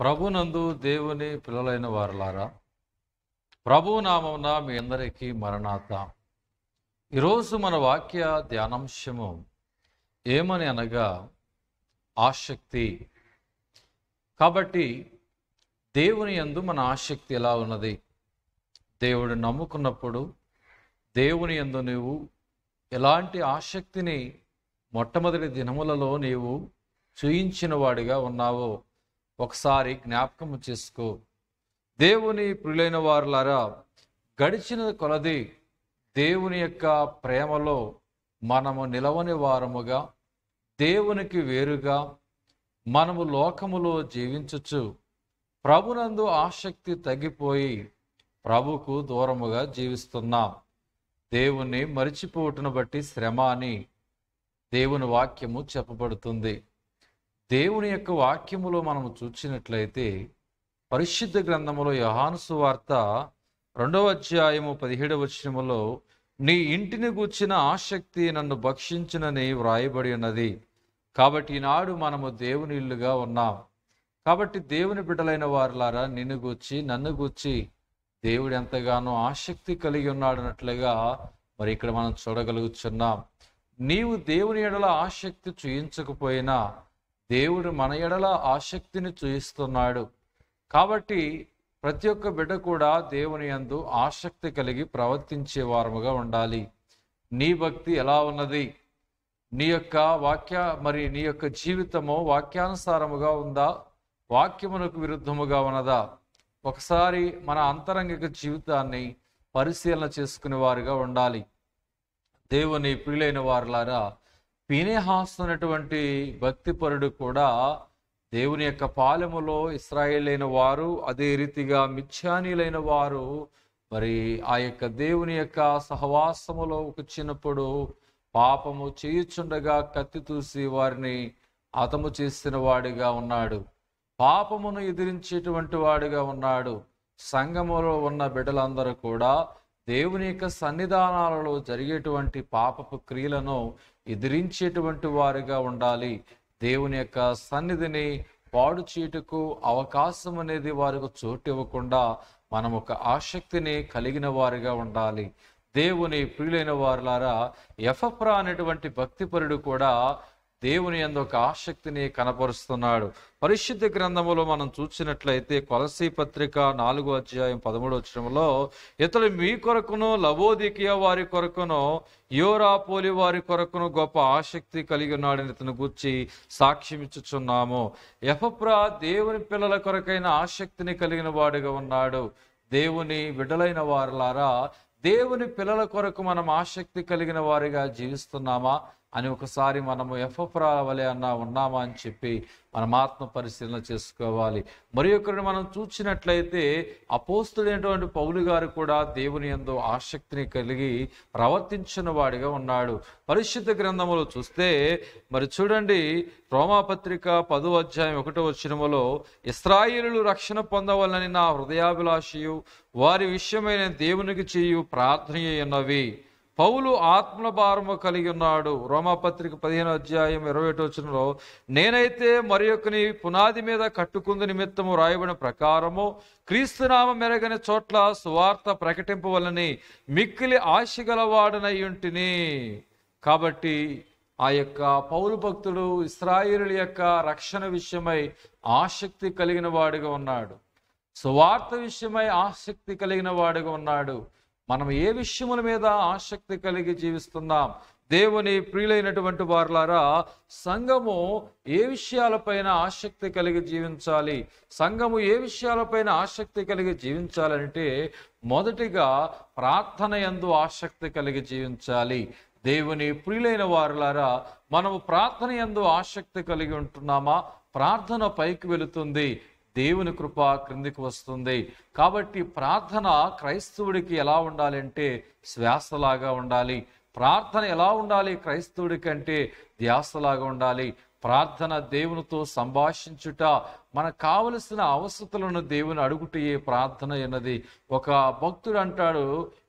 ప్రభునందు దేవుని పిల్లలైన వారులారా ప్రభు నామమున మీ అందరికీ మరణాత ఈరోజు మన వాక్య ధ్యానాంశము ఏమని అనగా ఆసక్తి కాబట్టి దేవుని ఎందు మన ఆసక్తి ఎలా ఉన్నది దేవుడు నమ్ముకున్నప్పుడు దేవుని ఎందు నీవు ఎలాంటి ఆసక్తిని మొట్టమొదటి దినములలో నీవు చూయించిన వాడిగా ఉన్నావో ఒకసారి జ్ఞాపకం చేసుకో దేవుని ప్రియులైన వారులారా గడిచిన కొలది దేవుని యొక్క ప్రేమలో మనము నిలవని వారముగా దేవునికి వేరుగా మనము లోకములో జీవించచ్చు ప్రభునందు ఆసక్తి తగ్గిపోయి ప్రభుకు దూరముగా జీవిస్తున్నాం దేవుణ్ణి మరిచిపోవటను బట్టి శ్రమ అని దేవుని వాక్యము చెప్పబడుతుంది దేవుని యొక్క వాక్యములో మనము చూచినట్లయితే పరిశుద్ధ గ్రంథములో యహానుసు వార్త రెండవ అధ్యాయము పదిహేడవ వచనములో నీ ఇంటిని గూర్చిన ఆసక్తి నన్ను భక్షించినని వ్రాయబడి ఉన్నది కాబట్టి ఈనాడు మనము దేవుని ఇల్లుగా ఉన్నాం కాబట్టి దేవుని బిడ్డలైన వారిలారా నిన్ను గూర్చి నన్ను గూర్చి దేవుడు ఎంతగానో ఆసక్తి కలిగి ఉన్నాడన్నట్లుగా మరి ఇక్కడ మనం చూడగలుగుతున్నాం నీవు దేవుని ఎడల ఆసక్తి చూయించకపోయినా దేవుడు మన ఎడల ఆసక్తిని చూపిస్తున్నాడు కాబట్టి ప్రతి ఒక్క బిడ్డ కూడా దేవుని యందు ఆసక్తి కలిగి ప్రవర్తించే వారముగా ఉండాలి నీ భక్తి ఎలా ఉన్నది నీ యొక్క వాక్య మరి నీ యొక్క జీవితము వాక్యానుసారముగా ఉందా వాక్యమునకు విరుద్ధముగా ఉన్నదా ఒకసారి మన అంతరంగిక జీవితాన్ని పరిశీలన చేసుకునే వారిగా ఉండాలి దేవుని ప్రియులైన వారులారా పీనేహాస్ అనేటువంటి భక్తిపరుడు కూడా దేవుని యొక్క పాలెములో అయిన వారు అదే రీతిగా మిథ్యానీలైన వారు మరి ఆ యొక్క దేవుని యొక్క సహవాసములో కూర్చున్నప్పుడు పాపము చేయుచుండగా కత్తి తూసి వారిని హతము చేసిన వాడిగా ఉన్నాడు పాపమును ఎదిరించేటువంటి వాడిగా ఉన్నాడు సంగములో ఉన్న బిడ్డలందరూ కూడా దేవుని యొక్క సన్నిధానాలలో జరిగేటువంటి పాపపు క్రియలను ఎదిరించేటువంటి వారిగా ఉండాలి దేవుని యొక్క సన్నిధిని పాడు చేయుటకు అవకాశం అనేది వారికి చోటు ఇవ్వకుండా మనం ఒక ఆసక్తిని కలిగిన వారిగా ఉండాలి దేవుని ప్రియులైన వారులారా ఎఫప్రా అనేటువంటి భక్తిపరుడు కూడా దేవుని ఒక ఆసక్తిని కనపరుస్తున్నాడు పరిశుద్ధ గ్రంథములో మనం చూసినట్లయితే కొలసీ పత్రిక నాలుగో అధ్యాయం పదమూడు వచ్చరంలో ఇతడు మీ కొరకును లవోదికియ వారి కొరకును యోరాపోలి వారి కొరకును గొప్ప ఆసక్తి కలిగి ఉన్నాడని ఇతను గుర్చి సాక్ష్యం ఇచ్చుచున్నాము ఎఫప్రా దేవుని పిల్లల కొరకైన ఆసక్తిని కలిగిన వాడుగా ఉన్నాడు దేవుని విడలైన వారులారా దేవుని పిల్లల కొరకు మనం ఆసక్తి కలిగిన వారిగా జీవిస్తున్నామా అని ఒకసారి మనము ఎఫ్ఎఫ్రాల వలె అన్నా ఉన్నామా అని చెప్పి మనం ఆత్మ పరిశీలన చేసుకోవాలి మరి ఒకరిని మనం చూసినట్లయితే అపోస్తుడైనటువంటి పౌలు గారు కూడా దేవుని ఎందు ఆసక్తిని కలిగి ప్రవర్తించిన వాడిగా ఉన్నాడు పరిశుద్ధ గ్రంథములో చూస్తే మరి చూడండి రోమాపత్రిక పదో అధ్యాయం ఒకటో వచ్చినములో ఇస్రాయిలు రక్షణ పొందవాలని నా హృదయాభిలాషయు వారి విషయమైన దేవునికి చేయు ప్రార్థన ఉన్నవి పౌలు ఆత్మభారము కలిగి ఉన్నాడు రోమాపత్రిక పదిహేను అధ్యాయం ఇరవై ఒకటి వచ్చినలో నేనైతే మరి ఒకని పునాది మీద కట్టుకుంది నిమిత్తము రాయబడిన ప్రకారము క్రీస్తునామ మెరగని చోట్ల సువార్త వలని మిక్కిలి ఆశ గలవాడనై కాబట్టి ఆ యొక్క పౌరు భక్తుడు ఇస్రాయిలు యొక్క రక్షణ విషయమై ఆసక్తి కలిగిన వాడిగా ఉన్నాడు సువార్త విషయమై ఆసక్తి కలిగిన వాడిగా ఉన్నాడు మనం ఏ విషయముల మీద ఆసక్తి కలిగి జీవిస్తున్నాం దేవుని ప్రియులైనటువంటి వారులారా సంఘము ఏ విషయాలపైన ఆసక్తి కలిగి జీవించాలి సంఘము ఏ విషయాలపైన ఆసక్తి కలిగి జీవించాలంటే మొదటిగా ప్రార్థన ఎందు ఆసక్తి కలిగి జీవించాలి దేవుని ప్రియులైన వారులారా మనము ప్రార్థన ఎందు ఆసక్తి కలిగి ఉంటున్నామా ప్రార్థన పైకి వెళుతుంది దేవుని కృప క్రిందికి వస్తుంది కాబట్టి ప్రార్థన క్రైస్తవుడికి ఎలా ఉండాలి అంటే శ్వాసలాగా ఉండాలి ప్రార్థన ఎలా ఉండాలి క్రైస్తవుడికి అంటే ధ్యాసలాగా ఉండాలి ప్రార్థన దేవునితో సంభాషించుట మనకు కావలసిన అవసరతలను దేవుని అడుగుటయే ప్రార్థన అన్నది ఒక భక్తుడు అంటాడు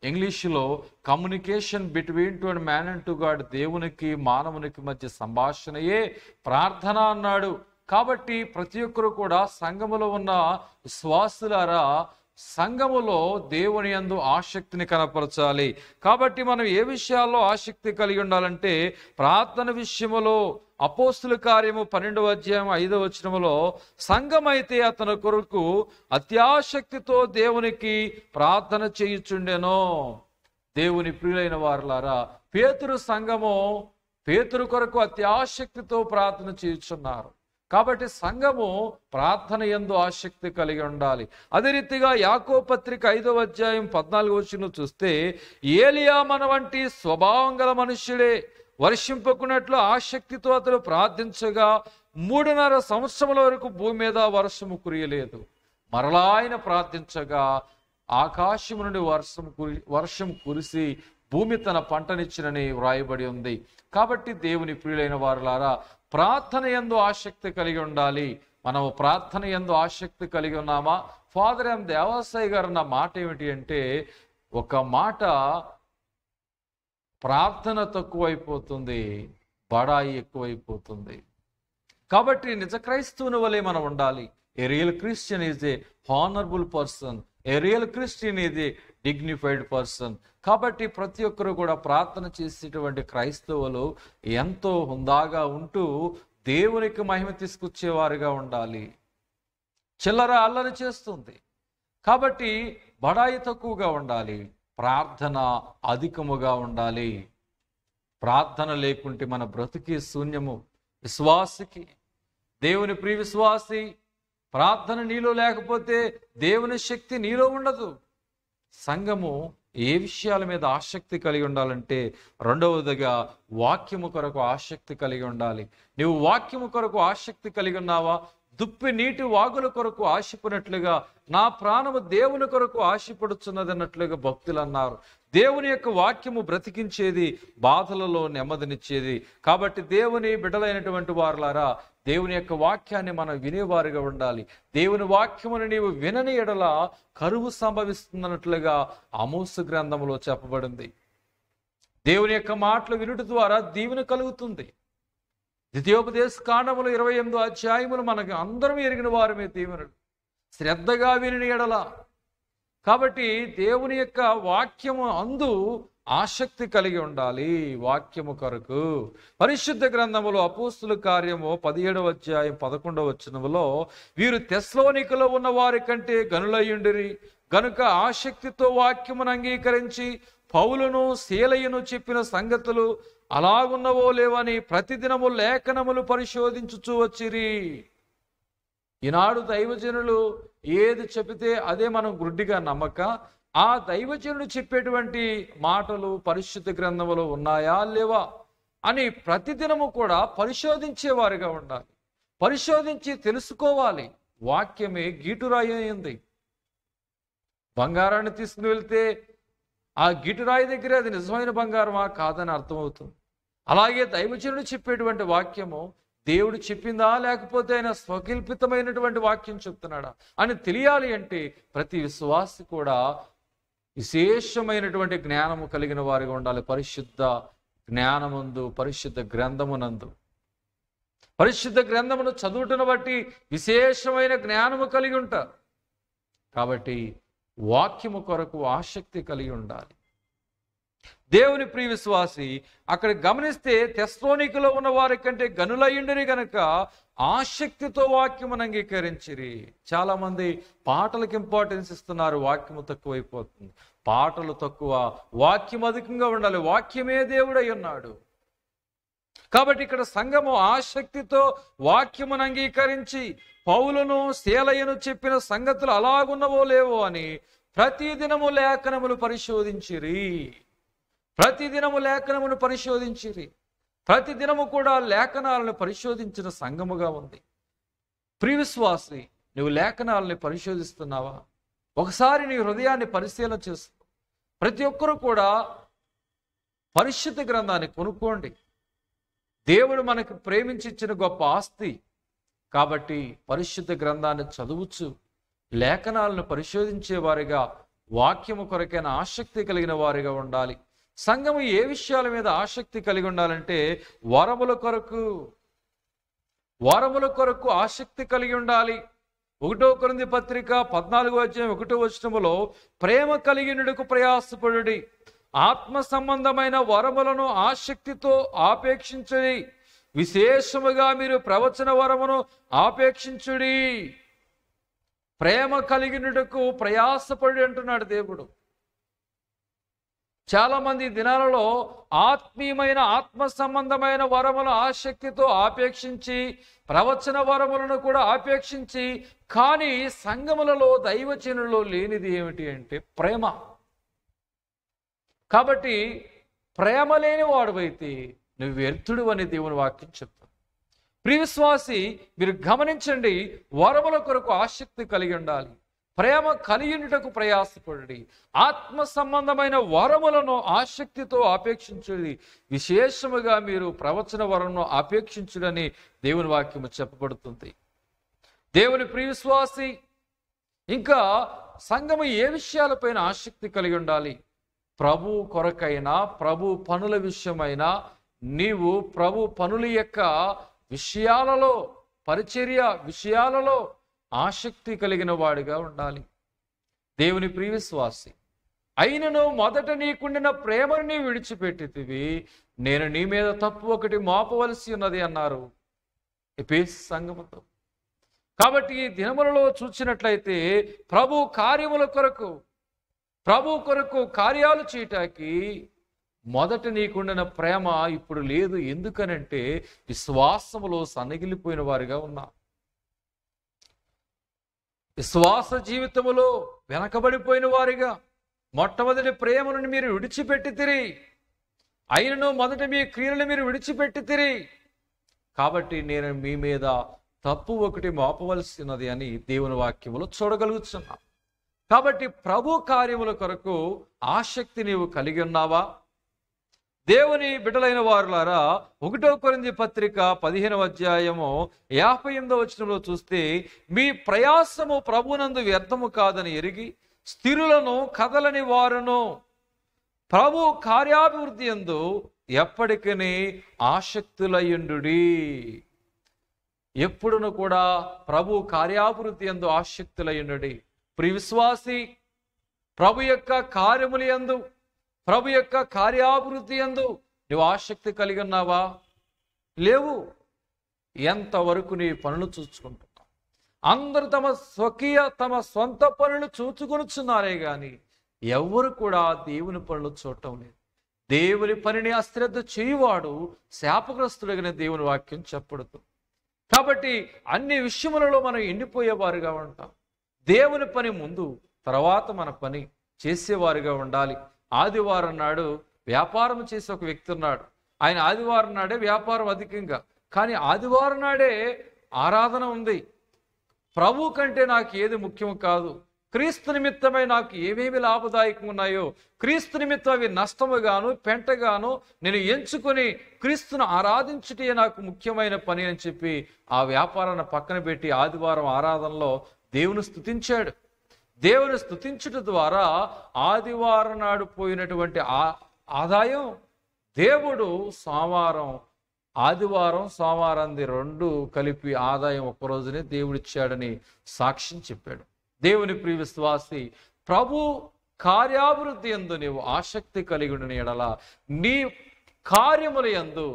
ఇంగ్లీష్లో communication between to and man and to God దేవునికి మానవునికి మధ్య సంభాషణయే ప్రార్థన అన్నాడు కాబట్టి ప్రతి ఒక్కరు కూడా సంఘములో ఉన్న శ్వాసులారా సంఘములో దేవుని అందు ఆసక్తిని కనపరచాలి కాబట్టి మనం ఏ విషయాల్లో ఆసక్తి కలిగి ఉండాలంటే ప్రార్థన విషయములో అపోస్తుల కార్యము పన్నెండవ అధ్యాయం ఐదవ వచనములో సంఘమైతే అతని కొరకు అత్యాసక్తితో దేవునికి ప్రార్థన చేయుచుండెనో దేవుని ప్రియులైన వారులారా పేతురు సంఘము పేతురు కొరకు అత్యాసక్తితో ప్రార్థన చేయుచున్నారు కాబట్టి సంఘము ప్రార్థన ఎందు ఆసక్తి కలిగి ఉండాలి అదే రీతిగా యాకో పత్రిక ఐదవ అధ్యాయం పద్నాలుగు వచ్చిన చూస్తే ఏలియా మన వంటి స్వభావం గల మనుష్యుడే వర్షింపకున్నట్లు ఆసక్తితో అతడు ప్రార్థించగా మూడున్నర సంవత్సరముల వరకు భూమి మీద వర్షము కురియలేదు మరలా ఆయన ప్రార్థించగా ఆకాశము నుండి వర్షం కురి వర్షం కురిసి భూమి తన పంటనిచ్చినని వ్రాయబడి ఉంది కాబట్టి దేవుని ప్రియులైన వారులారా ప్రార్థన ఎందు ఆసక్తి కలిగి ఉండాలి మనము ప్రార్థన ఎందు ఆసక్తి కలిగి ఉన్నామా ఫాదర్ ఎం దేవాసాయి గారు అన్న మాట ఏమిటి అంటే ఒక మాట ప్రార్థన తక్కువైపోతుంది బడాయి ఎక్కువైపోతుంది కాబట్టి నిజ క్రైస్తవుని వలె మనం ఉండాలి a real Christian is a honorable person a real Christian is a dignified person కాబట్టి ప్రతి ఒక్కరు కూడా ప్రార్థన చేసేటువంటి క్రైస్తవులు ఎంతో హుందాగా ఉంటూ దేవునికి మహిమ తీసుకొచ్చేవారుగా ఉండాలి చిల్లర అల్లరి చేస్తుంది కాబట్టి బడాయి తక్కువగా ఉండాలి ప్రార్థన అధికముగా ఉండాలి ప్రార్థన లేకుంటే మన బ్రతికి శూన్యము విశ్వాసికి దేవుని ప్రివిశ్వాసి విశ్వాసి ప్రార్థన నీలో లేకపోతే దేవుని శక్తి నీలో ఉండదు సంఘము ఏ విషయాల మీద ఆసక్తి కలిగి ఉండాలంటే రెండవదిగా వాక్యము కొరకు ఆసక్తి కలిగి ఉండాలి నీవు వాక్యము కొరకు ఆసక్తి కలిగి ఉన్నావా దుప్పి నీటి వాగుల కొరకు ఆశిపడినట్లుగా నా ప్రాణము దేవుని కొరకు అన్నట్లుగా భక్తులు అన్నారు దేవుని యొక్క వాక్యము బ్రతికించేది బాధలలో నెమ్మదినిచ్చేది కాబట్టి దేవుని బిడ్డలైనటువంటి వారులారా దేవుని యొక్క వాక్యాన్ని మనం వినేవారుగా ఉండాలి దేవుని వాక్యమును నీవు వినని ఎడల కరువు సంభవిస్తుందన్నట్లుగా అమోసు గ్రంథంలో చెప్పబడింది దేవుని యొక్క మాటలు వినుట ద్వారా దీవెన కలుగుతుంది ద్వితీయోపదేశ కాండములు ఇరవై ఎనిమిదో అధ్యాయములు మనకి అందరం ఎరిగిన వారమే దీవెనడు శ్రద్ధగా విని ఎడలా కాబట్టి దేవుని యొక్క వాక్యము అందు ఆసక్తి కలిగి ఉండాలి వాక్యము కొరకు పరిశుద్ధ గ్రంథములో అపోస్తుల కార్యము పదిహేడవ అధ్యాయం పదకొండవ వచ్చినములో వీరు తెస్లోనికలో ఉన్న వారి కంటే గనులయ్యుండిరి గనుక ఆసక్తితో వాక్యమును అంగీకరించి పౌలును శీలయ్యను చెప్పిన సంగతులు అలాగున్నవో లేవని ప్రతిదినము లేఖనములు పరిశోధించుచూ వచ్చిరి ఈనాడు దైవజనులు ఏది చెబితే అదే మనం గుడ్డిగా నమ్మక ఆ దైవజనుడు చెప్పేటువంటి మాటలు పరిశుద్ధ గ్రంథంలో ఉన్నాయా లేవా అని ప్రతిదినము కూడా పరిశోధించేవారుగా ఉండాలి పరిశోధించి తెలుసుకోవాలి వాక్యమే గీటురాయి అయింది బంగారాన్ని తీసుకుని వెళ్తే ఆ గీటురాయి దగ్గరే అది నిజమైన బంగారమా కాదని అర్థమవుతుంది అలాగే దైవజనుడు చెప్పేటువంటి వాక్యము దేవుడు చెప్పిందా లేకపోతే ఆయన స్వకల్పితమైనటువంటి వాక్యం చెప్తున్నాడా అని తెలియాలి అంటే ప్రతి విశ్వాసి కూడా విశేషమైనటువంటి జ్ఞానము కలిగిన వారిగా ఉండాలి పరిశుద్ధ జ్ఞానముందు పరిశుద్ధ గ్రంథమునందు పరిశుద్ధ గ్రంథమును చదువుటను బట్టి విశేషమైన జ్ఞానము కలిగి ఉంటారు కాబట్టి వాక్యము కొరకు ఆసక్తి కలిగి ఉండాలి దేవుని ప్రియ విశ్వాసి అక్కడ గమనిస్తే తెస్లోనికలో ఉన్న వారి కంటే గనులయ్యుండరి గనక ఆసక్తితో వాక్యమును అంగీకరించిరి చాలా మంది పాటలకు ఇంపార్టెన్స్ ఇస్తున్నారు వాక్యము తక్కువైపోతుంది పాటలు తక్కువ వాక్యం అధికంగా ఉండాలి వాక్యమే దేవుడై ఉన్నాడు కాబట్టి ఇక్కడ సంఘము ఆసక్తితో వాక్యమును అంగీకరించి పౌలను శేలయ్యను చెప్పిన సంగతులు అలాగున్నవో లేవో అని ప్రతి దినము లేఖనములు పరిశోధించిరి ప్రతిదినము లేఖనమును పరిశోధించిరి ప్రతిదినము కూడా లేఖనాలను పరిశోధించిన సంగముగా ఉంది ప్రియవిశ్వాసి నువ్వు లేఖనాలని పరిశోధిస్తున్నావా ఒకసారి నీ హృదయాన్ని పరిశీలన చేస్తూ ప్రతి ఒక్కరూ కూడా పరిశుద్ధ గ్రంథాన్ని కొనుక్కోండి దేవుడు మనకు ప్రేమించిచ్చిన గొప్ప ఆస్తి కాబట్టి పరిశుద్ధ గ్రంథాన్ని చదువుచు లేఖనాలను పరిశోధించే వారిగా వాక్యము కొరకైన ఆసక్తి కలిగిన వారిగా ఉండాలి సంఘము ఏ విషయాల మీద ఆసక్తి కలిగి ఉండాలంటే వరముల కొరకు వరముల కొరకు ఆసక్తి కలిగి ఉండాలి ఒకటో కొరింది పత్రిక పద్నాలుగు అధ్యాయం ఒకటో వచనములో ప్రేమ కలిగినడుకు ప్రయాసపడుడి ఆత్మ సంబంధమైన వరములను ఆసక్తితో ఆపేక్షించుడి విశేషముగా మీరు ప్రవచన వరమును ఆపేక్షించుడి ప్రేమ కలిగినటకు ప్రయాసపడి అంటున్నాడు దేవుడు చాలామంది దినాలలో ఆత్మీయమైన ఆత్మ సంబంధమైన వరముల ఆసక్తితో ఆపేక్షించి ప్రవచన వరములను కూడా ఆపేక్షించి కానీ సంగములలో దైవచనులలో లేనిది ఏమిటి అంటే ప్రేమ కాబట్టి ప్రేమ లేని వాడువైతే నువ్వు వ్యర్థుడు అని దేవుని వాక్యం చెప్తాను ప్రియవిశ్వాసి మీరు గమనించండి వరముల కొరకు ఆసక్తి కలిగి ఉండాలి ప్రేమ కలిగినటకు ప్రయాసపడి ఆత్మ సంబంధమైన వరములను ఆసక్తితో ఆపేక్షించుడి విశేషముగా మీరు ప్రవచన వరమును ఆపేక్షించుడని దేవుని వాక్యము చెప్పబడుతుంది దేవుని ప్రియవిశ్వాసి ఇంకా సంఘము ఏ విషయాలపైన ఆసక్తి కలిగి ఉండాలి ప్రభు కొరకైనా ప్రభు పనుల విషయమైనా నీవు ప్రభు పనుల యొక్క విషయాలలో పరిచర్య విషయాలలో ఆసక్తి కలిగిన వాడిగా ఉండాలి దేవుని ప్రియవిశ్వాసి అయినను మొదట నీకుండిన ప్రేమను నీ విడిచిపెట్టితివి నేను నీ మీద తప్పు ఒకటి మోపవలసి ఉన్నది అన్నారు సంగమతో కాబట్టి ఈ దినములలో చూసినట్లయితే ప్రభు కార్యముల కొరకు ప్రభు కొరకు కార్యాలు చేయటానికి మొదట నీకుండిన ప్రేమ ఇప్పుడు లేదు ఎందుకనంటే విశ్వాసములో సన్నగిలిపోయిన వారిగా ఉన్నా విశ్వాస జీవితములో వెనకబడిపోయిన వారిగా మొట్టమొదటి ప్రేమను మీరు విడిచిపెట్టి తిరిగి అయినను మొదట మీ క్రియలను మీరు విడిచిపెట్టి తిరిగి కాబట్టి నేను మీ మీద తప్పు ఒకటి మోపవలసినది అని దేవుని వాక్యములు చూడగలుగుతున్నా కాబట్టి ప్రభు కార్యముల కొరకు ఆసక్తి నీవు కలిగి ఉన్నావా దేవుని బిడ్డలైన వారులారా ఒకటో కొరింది పత్రిక పదిహేనవ అధ్యాయము యాభై ఎనిమిదవ వచనంలో చూస్తే మీ ప్రయాసము ప్రభునందు వ్యర్థము కాదని ఎరిగి స్థిరులను కదలని వారును ప్రభు కార్యాభివృద్ధి ఎందు ఎప్పటికీ ఆసక్తులయ్యుండు ఎప్పుడును కూడా ప్రభు కార్యాభివృద్ధి ఎందు ఆసక్తులయ్యుండు ప్రివిశ్వాసి ప్రభు యొక్క కార్యములు ఎందు ప్రభు యొక్క కార్యాభివృద్ధి ఎందు నువ్వు ఆసక్తి కలిగి ఉన్నావా లేవు ఎంతవరకు నీ పనులు చూసుకుంటావు అందరూ తమ స్వకీయ తమ సొంత పనులు చూచుకొనుచున్నారే కానీ ఎవరు కూడా దేవుని పనులు చూడటం లేదు దేవుని పనిని అశ్రద్ధ చేయువాడు శాపగ్రస్తుడగిన దేవుని వాక్యం చెప్పడదు కాబట్టి అన్ని విషయములలో మనం ఎండిపోయేవారుగా ఉంటాం దేవుని పని ముందు తర్వాత మన పని చేసేవారుగా ఉండాలి ఆదివారం నాడు వ్యాపారం చేసే ఒక వ్యక్తి ఉన్నాడు ఆయన ఆదివారం నాడే వ్యాపారం అధికంగా కానీ ఆదివారం నాడే ఆరాధన ఉంది ప్రభు కంటే నాకు ఏది ముఖ్యం కాదు క్రీస్తు నిమిత్తమై నాకు ఏమేమి లాభదాయకం ఉన్నాయో క్రీస్తు నిమిత్తం అవి నష్టముగాను పెంటగాను నేను ఎంచుకొని క్రీస్తును ఆరాధించుటే నాకు ముఖ్యమైన పని అని చెప్పి ఆ వ్యాపారాన్ని పక్కన పెట్టి ఆదివారం ఆరాధనలో దేవుని స్థుతించాడు దేవుని స్థుతించుట ద్వారా ఆదివారం నాడు పోయినటువంటి ఆ ఆదాయం దేవుడు సోమవారం ఆదివారం సోమవారంది రెండు కలిపి ఆదాయం ఒక్క రోజునే దేవుడిచ్చాడని సాక్ష్యం చెప్పాడు దేవుని ప్రియ విశ్వాసి ప్రభు కార్యాభివృద్ధి ఎందు నీవు ఆసక్తి కలిగి ఉండిన ఎడల నీ కార్యముల ఎందు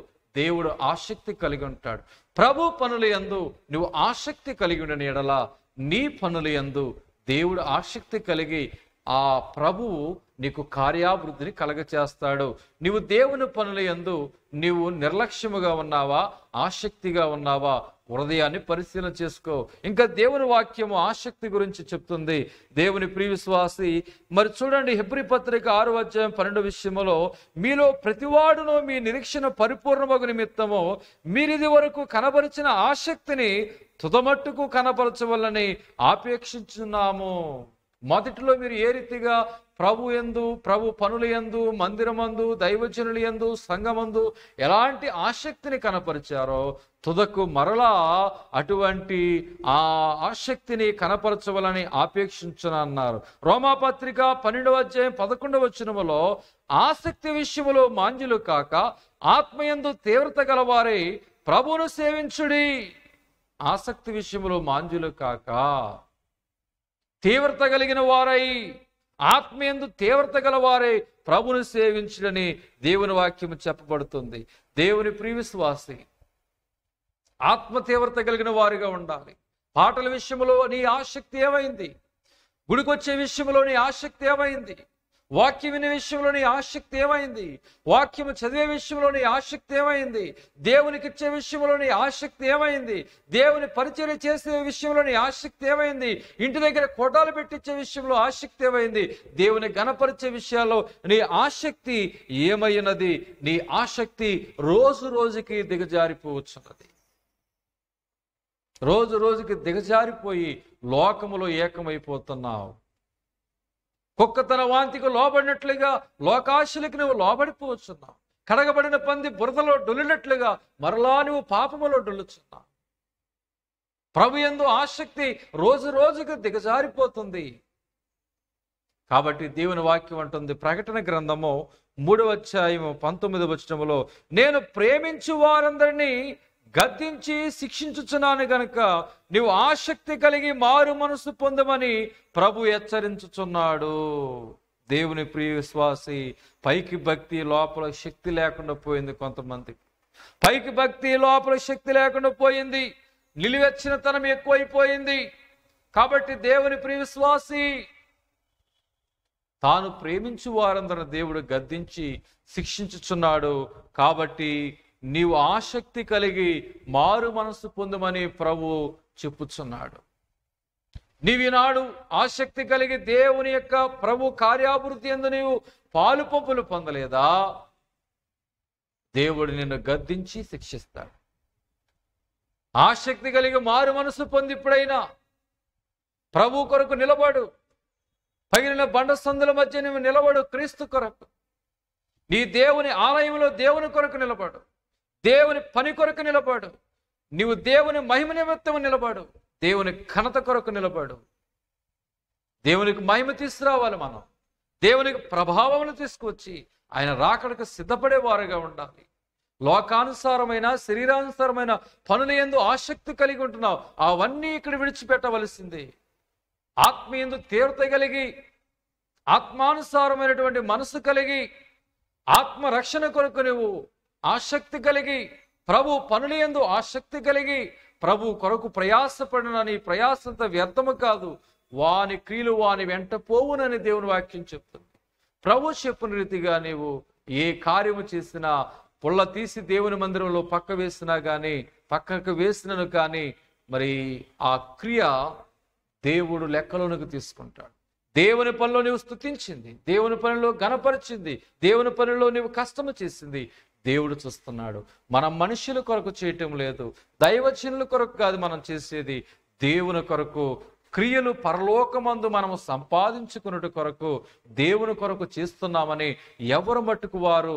దేవుడు ఆసక్తి కలిగి ఉంటాడు ప్రభు పనుల ఎందు నువ్వు ఆసక్తి కలిగి ఉండిన ఎడల నీ పనుల ఎందు దేవుడు ఆసక్తి కలిగి ఆ ప్రభువు నీకు కార్యాభివృద్ధిని కలగచేస్తాడు నీవు దేవుని పనుల ఎందు నీవు నిర్లక్ష్యముగా ఉన్నావా ఆసక్తిగా ఉన్నావా హృదయాన్ని పరిశీలన చేసుకో ఇంకా దేవుని వాక్యము ఆసక్తి గురించి చెప్తుంది దేవుని విశ్వాసి మరి చూడండి హెబ్రి పత్రిక ఆరు అధ్యాయం పన్నెండు విషయంలో మీలో ప్రతివాడును మీ నిరీక్షణ పరిపూర్ణమగు నిమిత్తము మీరిది వరకు కనబరిచిన ఆసక్తిని తుదమట్టుకు కనపరచవలని ఆపేక్షించున్నాము మొదటిలో మీరు ఏ రీతిగా ప్రభు ఎందు ప్రభు పనుల ఎందు మందిరమందు దైవజనులు ఎందు సంఘమందు ఎలాంటి ఆసక్తిని కనపరిచారో తుదకు మరలా అటువంటి ఆ ఆసక్తిని కనపరచవాలని అన్నారు రోమాపత్రిక పన్నెండవ అధ్యాయం పదకొండవ వచ్చినములో ఆసక్తి విషయములో మాంజులు కాక ఆత్మయందు తీవ్రత గలవారై ప్రభువును సేవించుడి ఆసక్తి విషయంలో మాంజులు కాక తీవ్రత కలిగిన వారై ఆత్మీయందు తీవ్రత వారే ప్రభుని సేవించడని దేవుని వాక్యము చెప్పబడుతుంది దేవుని విశ్వాసి ఆత్మ తీవ్రత కలిగిన వారిగా ఉండాలి పాటల విషయంలో నీ ఆసక్తి ఏమైంది గుడికొచ్చే విషయంలో నీ ఆసక్తి ఏమైంది వాక్యం వినే విషయంలోని ఆసక్తి ఏమైంది వాక్యము చదివే విషయంలోని ఆసక్తి ఏమైంది దేవునికి ఇచ్చే విషయంలోని ఆసక్తి ఏమైంది దేవుని పరిచయం చేసే విషయంలోని ఆసక్తి ఏమైంది ఇంటి దగ్గర కొడాలు పెట్టించే విషయంలో ఆసక్తి ఏమైంది దేవుని గణపరిచే విషయాల్లో నీ ఆసక్తి ఏమైనది నీ ఆసక్తి రోజు రోజుకి దిగజారిపోవచ్చున్నది రోజు రోజుకి దిగజారిపోయి లోకములో ఏకమైపోతున్నావు కుక్క తన వాంతికి లోబడినట్లుగా లోకాశులకి నువ్వు లోబడిపోవచ్చున్నావు కడగబడిన పంది బురదలో డొల్లినట్లుగా మరలా నువ్వు పాపములో డొల్లుచున్నావు ప్రభు ఎందు ఆసక్తి రోజు రోజుకు దిగజారిపోతుంది కాబట్టి దేవుని వాక్యం అంటుంది ప్రకటన గ్రంథము మూడవ అధ్యాయము పంతొమ్మిది వచ్చటములో నేను ప్రేమించు వారందరినీ గద్దించి శిక్షించుచున్నాను గనుక నీవు ఆసక్తి కలిగి మారు మనసు పొందమని ప్రభు హెచ్చరించుచున్నాడు దేవుని ప్రియ విశ్వాసి పైకి భక్తి లోపల శక్తి లేకుండా పోయింది కొంతమంది పైకి భక్తి లోపల శక్తి లేకుండా పోయింది నిలివెచ్చిన తనం ఎక్కువైపోయింది కాబట్టి దేవుని ప్రియ విశ్వాసి తాను ప్రేమించు వారందరూ దేవుడు గద్దించి శిక్షించుచున్నాడు కాబట్టి నీవు ఆసక్తి కలిగి మారు మనసు పొందమని ప్రభు చెప్పుచున్నాడు నీవినాడు ఆసక్తి కలిగి దేవుని యొక్క ప్రభు కార్యాభివృద్ధి ఎందు నీవు పాలు పంపులు పొందలేదా దేవుడు నిన్ను గద్దించి శిక్షిస్తాడు ఆసక్తి కలిగి మారు మనసు పొంది ఇప్పుడైనా ప్రభు కొరకు నిలబడు పగిలిన బండసందుల మధ్య నువ్వు నిలబడు క్రీస్తు కొరకు నీ దేవుని ఆలయంలో దేవుని కొరకు నిలబడు దేవుని పని కొరకు నిలబడు నీవు దేవుని మహిమ నిమిత్తం నిలబడు దేవుని ఘనత కొరకు నిలబడు దేవునికి మహిమ తీసుకురావాలి మనం దేవునికి ప్రభావములు తీసుకువచ్చి ఆయన రాకడకు సిద్ధపడే వారుగా ఉండాలి లోకానుసారమైన శరీరానుసారమైన పనులు ఎందు ఆసక్తి కలిగి ఉంటున్నావు అవన్నీ ఇక్కడ విడిచిపెట్టవలసింది ఆత్మ ఎందు తీవ్రత కలిగి ఆత్మానుసారమైనటువంటి మనసు కలిగి ఆత్మరక్షణ కొరకు నువ్వు ఆసక్తి కలిగి ప్రభు పనులు ఎందు ఆసక్తి కలిగి ప్రభు కొరకు ప్రయాసపడిన నీ ప్రయాసంత వ్యర్థము కాదు వాని క్రియలు వాని వెంట పోవునని దేవుని వాక్యం చెప్తుంది ప్రభు చెప్పిన రీతిగా నీవు ఏ కార్యము చేసినా పుల్ల తీసి దేవుని మందిరంలో పక్క వేసినా కానీ పక్కకు వేసినను కానీ మరి ఆ క్రియ దేవుడు లెక్కలోనికి తీసుకుంటాడు దేవుని పనిలో నీవు స్థుతించింది దేవుని పనిలో గనపరిచింది దేవుని పనిలో నీవు కష్టము చేసింది దేవుడు చూస్తున్నాడు మనం మనుషుల కొరకు చేయటం లేదు దైవచనుల కొరకు కాదు మనం చేసేది దేవుని కొరకు క్రియలు పరలోకమందు మనము సంపాదించుకున్నట్టు కొరకు దేవుని కొరకు చేస్తున్నామని ఎవరు మట్టుకు వారు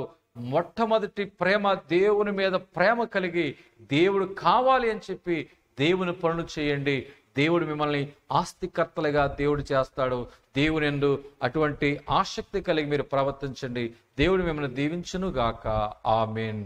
మొట్టమొదటి ప్రేమ దేవుని మీద ప్రేమ కలిగి దేవుడు కావాలి అని చెప్పి దేవుని పనులు చేయండి దేవుడు మిమ్మల్ని ఆస్తికర్తలుగా దేవుడు చేస్తాడు దేవుని ఎందు అటువంటి ఆసక్తి కలిగి మీరు ప్రవర్తించండి దేవుడు మిమ్మల్ని దీవించునుగాక ఆమెన్